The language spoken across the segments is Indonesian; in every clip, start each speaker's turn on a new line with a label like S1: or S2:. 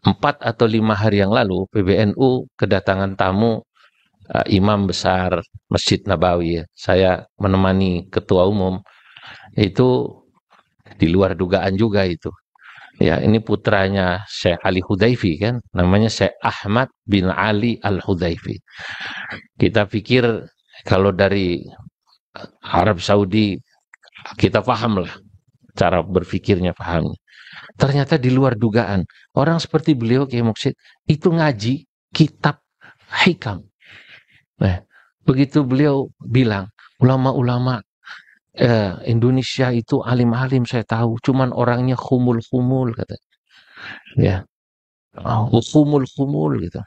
S1: empat atau lima hari yang lalu PBNU kedatangan tamu uh, imam besar Masjid Nabawi. Ya. Saya menemani ketua umum itu di luar dugaan juga itu. Ya, ini putranya Syekh Ali Hudaifi kan, namanya Syekh Ahmad bin Ali Al Hudaifi. Kita pikir kalau dari eh, Arab Saudi kita paham lah cara berpikirnya paham. Ternyata di luar dugaan. Orang seperti beliau Kiai Muksid itu ngaji kitab hikam. Nah, begitu beliau bilang, ulama-ulama eh, Indonesia itu alim-alim saya tahu, cuman orangnya humul-humul kata, Ya. Oh, humul-humul gitu.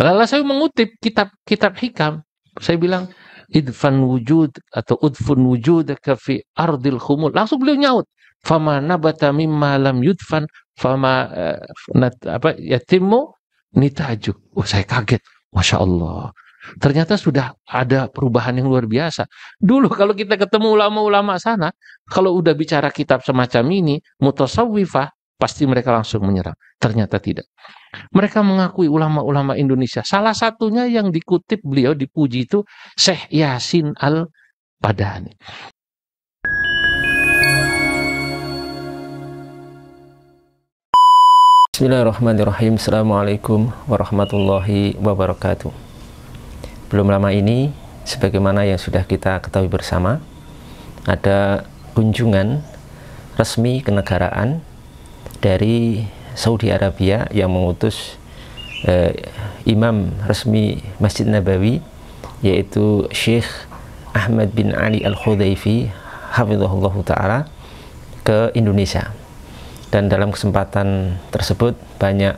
S1: Lalu saya mengutip kitab kitab hikam. Saya bilang, idfan wujud atau udfun wujud fi ardil khumul. Langsung beliau nyaut. Fama nabata mimma lam yudfan fama uh, nat, apa yatimu nitaju. Oh, saya kaget. Masya Allah. Ternyata sudah ada perubahan yang luar biasa. Dulu kalau kita ketemu ulama-ulama sana, kalau udah bicara kitab semacam ini, mutasawwifah, Pasti mereka langsung menyerang. Ternyata tidak. Mereka mengakui ulama-ulama Indonesia. Salah satunya yang dikutip beliau dipuji itu Syekh Yasin Al-Padani.
S2: Bismillahirrahmanirrahim. Assalamualaikum warahmatullahi wabarakatuh. Belum lama ini, sebagaimana yang sudah kita ketahui bersama, ada kunjungan resmi kenegaraan dari Saudi Arabia yang mengutus eh, imam resmi Masjid Nabawi yaitu Syekh Ahmad bin Ali Al-Khudaifi hafizahullah taala ke Indonesia. Dan dalam kesempatan tersebut banyak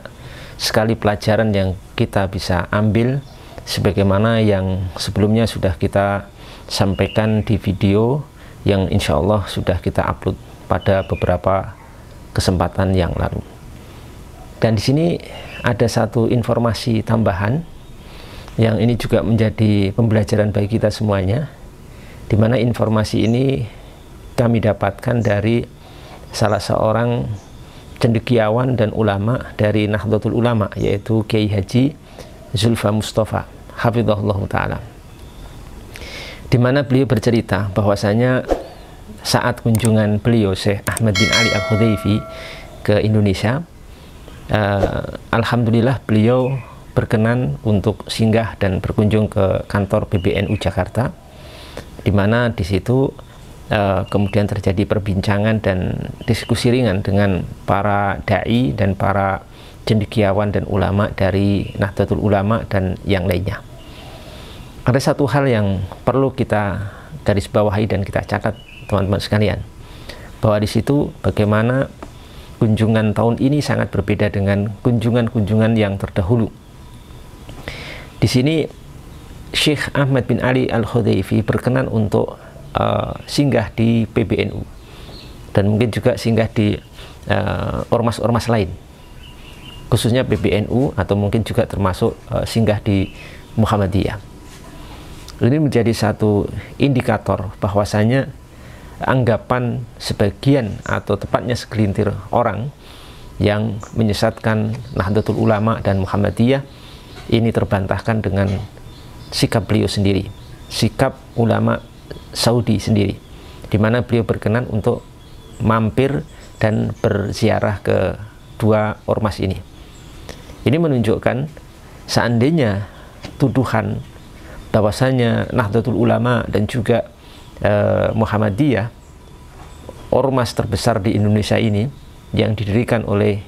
S2: sekali pelajaran yang kita bisa ambil sebagaimana yang sebelumnya sudah kita sampaikan di video yang insya Allah sudah kita upload pada beberapa kesempatan yang lalu. Dan di sini ada satu informasi tambahan yang ini juga menjadi pembelajaran bagi kita semuanya, di mana informasi ini kami dapatkan dari salah seorang cendekiawan dan ulama dari Nahdlatul Ulama, yaitu Kiai Haji Zulfa Mustafa, Hafidhullah Ta'ala. Di mana beliau bercerita bahwasanya saat kunjungan beliau Syekh Ahmad bin Ali al Hudayfi ke Indonesia uh, Alhamdulillah beliau berkenan untuk singgah dan berkunjung ke kantor PBNU Jakarta di mana di situ uh, kemudian terjadi perbincangan dan diskusi ringan dengan para dai dan para cendekiawan dan ulama dari Nahdlatul Ulama dan yang lainnya. Ada satu hal yang perlu kita garis bawahi dan kita catat teman-teman sekalian bahwa di situ bagaimana kunjungan tahun ini sangat berbeda dengan kunjungan-kunjungan yang terdahulu. Di sini Syekh Ahmad bin Ali Al-Khudaifi berkenan untuk uh, singgah di PBNU dan mungkin juga singgah di eh, ormas-ormas uh, lain khususnya PBNU atau mungkin juga termasuk uh, singgah di Muhammadiyah. Ini menjadi satu indikator bahwasanya anggapan sebagian atau tepatnya segelintir orang yang menyesatkan Nahdlatul Ulama dan Muhammadiyah ini terbantahkan dengan sikap beliau sendiri, sikap ulama Saudi sendiri, di mana beliau berkenan untuk mampir dan berziarah ke dua ormas ini. Ini menunjukkan seandainya tuduhan bahwasanya Nahdlatul Ulama dan juga eh, Muhammadiyah, ormas terbesar di Indonesia ini yang didirikan oleh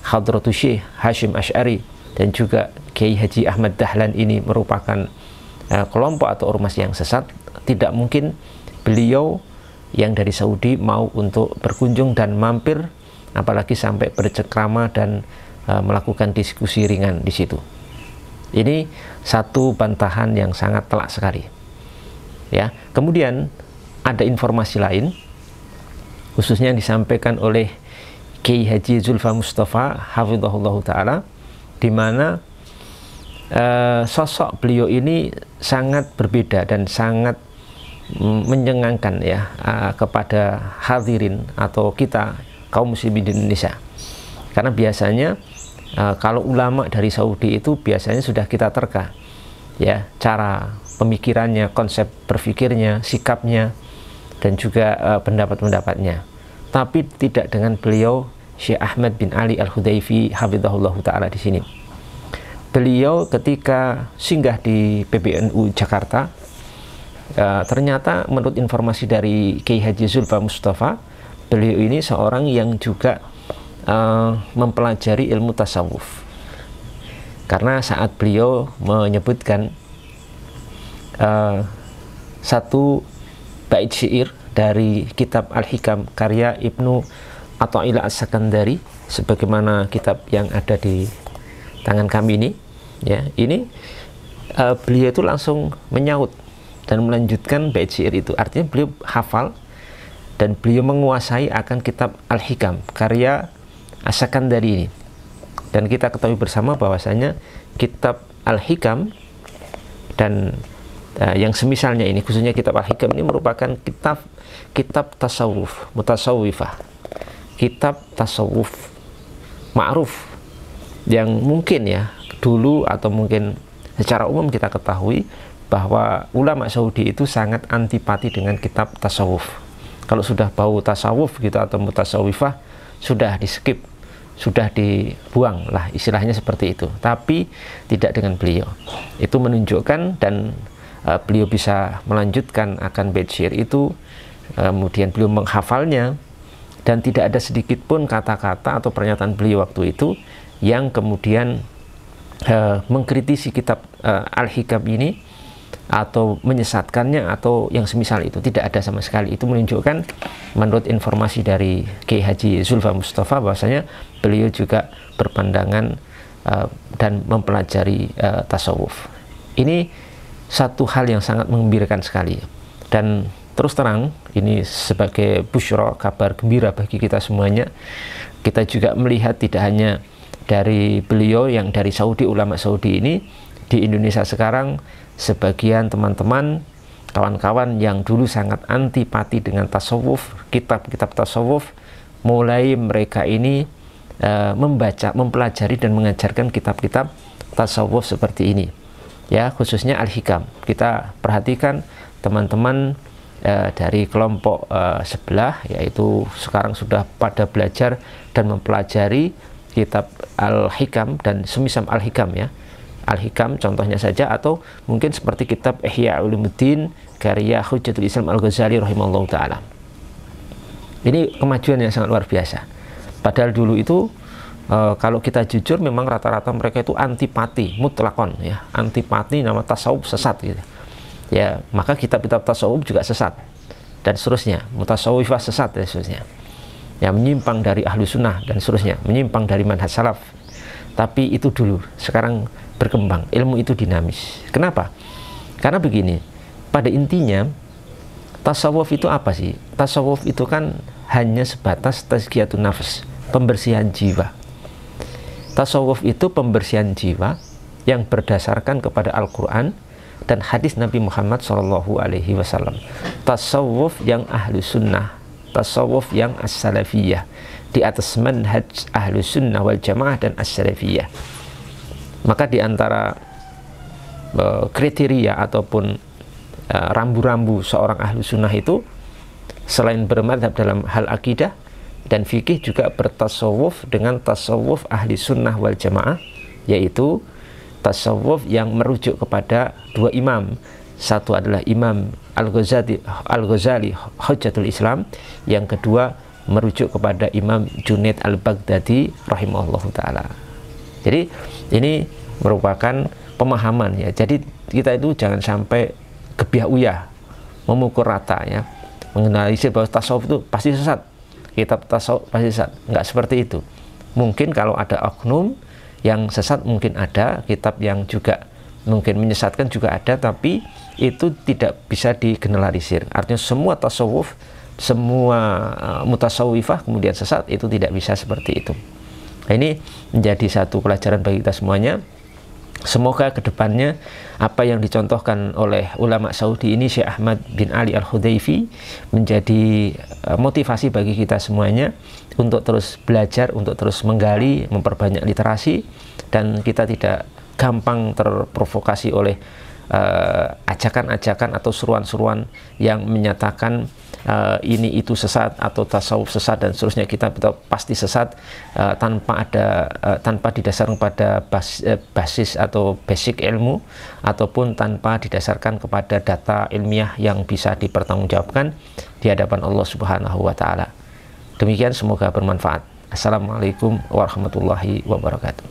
S2: Khadratu Syekh Hashim Ash'ari dan juga Kiai Haji Ahmad Dahlan ini merupakan eh, kelompok atau ormas yang sesat, tidak mungkin beliau yang dari Saudi mau untuk berkunjung dan mampir apalagi sampai bercekrama dan eh, melakukan diskusi ringan di situ. Ini satu bantahan yang sangat telak sekali ya kemudian ada informasi lain khususnya yang disampaikan oleh Kiai Haji Zulfa Mustafa hafizahullah taala di mana uh, sosok beliau ini sangat berbeda dan sangat menyenangkan ya uh, kepada hadirin atau kita kaum muslimin di Indonesia karena biasanya uh, kalau ulama dari Saudi itu biasanya sudah kita terka ya cara pemikirannya, konsep berpikirnya, sikapnya, dan juga uh, pendapat-pendapatnya. Tapi tidak dengan beliau Syekh Ahmad bin Ali Al-Hudayfi hafizahullah taala di sini. Beliau ketika singgah di PBNU Jakarta uh, ternyata menurut informasi dari Kiai Haji Zulfa Mustafa, beliau ini seorang yang juga uh, mempelajari ilmu tasawuf. Karena saat beliau menyebutkan Eh, satu bait syair dari kitab Al-Hikam karya Ibnu Athaillah As-Sakandari sebagaimana kitab yang ada di tangan kami ini ya ini uh, beliau itu langsung menyaut dan melanjutkan bait syair itu artinya beliau hafal dan beliau menguasai akan kitab Al-Hikam karya As-Sakandari ini dan kita ketahui bersama bahwasanya kitab Al-Hikam dan Eh, yang semisalnya ini khususnya kitab Al-Hikam ini merupakan kitab kitab tasawuf, mutasawifah Kitab tasawuf ma'ruf yang mungkin ya dulu atau mungkin secara umum kita ketahui bahwa ulama Saudi itu sangat antipati dengan kitab tasawuf. Kalau sudah bau tasawuf gitu atau mutasawifah sudah di skip, sudah dibuang lah istilahnya seperti itu. Tapi tidak dengan beliau. Itu menunjukkan dan uh, beliau bisa melanjutkan akan bait syair itu uh, kemudian beliau menghafalnya dan tidak ada sedikit pun kata-kata atau pernyataan beliau waktu itu yang kemudian uh, mengkritisi kitab uh, Al-Hikam ini atau menyesatkannya atau yang semisal itu tidak ada sama sekali itu menunjukkan menurut informasi dari Ki Haji Zulfa Mustafa bahwasanya beliau juga berpandangan uh, dan mempelajari uh, tasawuf ini satu hal yang sangat mengembirakan sekali. Dan terus terang, ini sebagai busro kabar gembira bagi kita semuanya. Kita juga melihat tidak hanya dari beliau yang dari Saudi, ulama Saudi ini, di Indonesia sekarang sebagian teman-teman kawan-kawan yang dulu sangat antipati dengan tasawuf, kitab-kitab tasawuf, mulai mereka ini e, membaca, mempelajari dan mengajarkan kitab-kitab tasawuf seperti ini ya khususnya al-hikam. Kita perhatikan teman-teman e, dari kelompok e, sebelah yaitu sekarang sudah pada belajar dan mempelajari kitab al-hikam dan semisal al-hikam ya. Al-Hikam contohnya saja atau mungkin seperti kitab Ihya Ulumuddin karya Hujjatul Islam Al-Ghazali rahimahullah taala. Ini kemajuan yang sangat luar biasa. Padahal dulu itu Eh, kalau kita jujur memang rata-rata mereka itu antipati mutlakon ya antipati nama tasawuf sesat gitu ya maka kitab-kitab tasawuf juga sesat dan seterusnya mutasawifah sesat dan seterusnya ya menyimpang dari ahlu sunnah dan seterusnya menyimpang dari manhaj salaf tapi itu dulu sekarang berkembang ilmu itu dinamis kenapa karena begini pada intinya tasawuf itu apa sih tasawuf itu kan hanya sebatas tazkiyatun nafas, pembersihan jiwa Tasawuf itu pembersihan jiwa yang berdasarkan kepada Al-Quran dan hadis Nabi Muhammad Shallallahu Alaihi Wasallam. Tasawuf yang ahlu sunnah, tasawuf yang as-salafiyah di atas manhaj ahlu sunnah wal jamaah dan as-salafiyah. Maka di antara uh, kriteria ataupun e, rambu-rambu uh, seorang ahlu sunnah itu selain bermadhab dalam hal akidah, dan fikih juga bertasawuf dengan tasawuf ahli sunnah wal jamaah yaitu tasawuf yang merujuk kepada dua imam satu adalah Imam Al-Ghazali Al-Ghazali Hujjatul Islam yang kedua merujuk kepada Imam Junaid Al-Baghdadi rahimahullah taala jadi ini merupakan pemahaman ya jadi kita itu jangan sampai kebiah uyah memukul rata ya mengenali bahwa tasawuf itu pasti sesat kitab tasawuf pasti sesat Enggak seperti itu mungkin kalau ada oknum yang sesat mungkin ada kitab yang juga mungkin menyesatkan juga ada tapi itu tidak bisa digeneralisir artinya semua tasawuf semua uh, eh, mutasawifah kemudian sesat itu tidak bisa seperti itu nah, ini menjadi satu pelajaran bagi kita semuanya Semoga kedepannya apa yang dicontohkan oleh ulama Saudi ini Syekh Ahmad bin Ali al Hudayfi menjadi eh, motivasi bagi kita semuanya untuk terus belajar, untuk terus menggali, memperbanyak literasi dan kita tidak gampang terprovokasi oleh eh, ajakan-ajakan uh, atau seruan-seruan yang menyatakan uh, ini itu sesat atau tasawuf sesat dan seterusnya kita betul pasti sesat uh, tanpa ada uh, tanpa didasarkan pada bas, uh, basis atau basic ilmu ataupun tanpa didasarkan kepada data ilmiah yang bisa dipertanggungjawabkan di hadapan Allah Subhanahu wa taala. Demikian semoga bermanfaat. Assalamualaikum warahmatullahi wabarakatuh.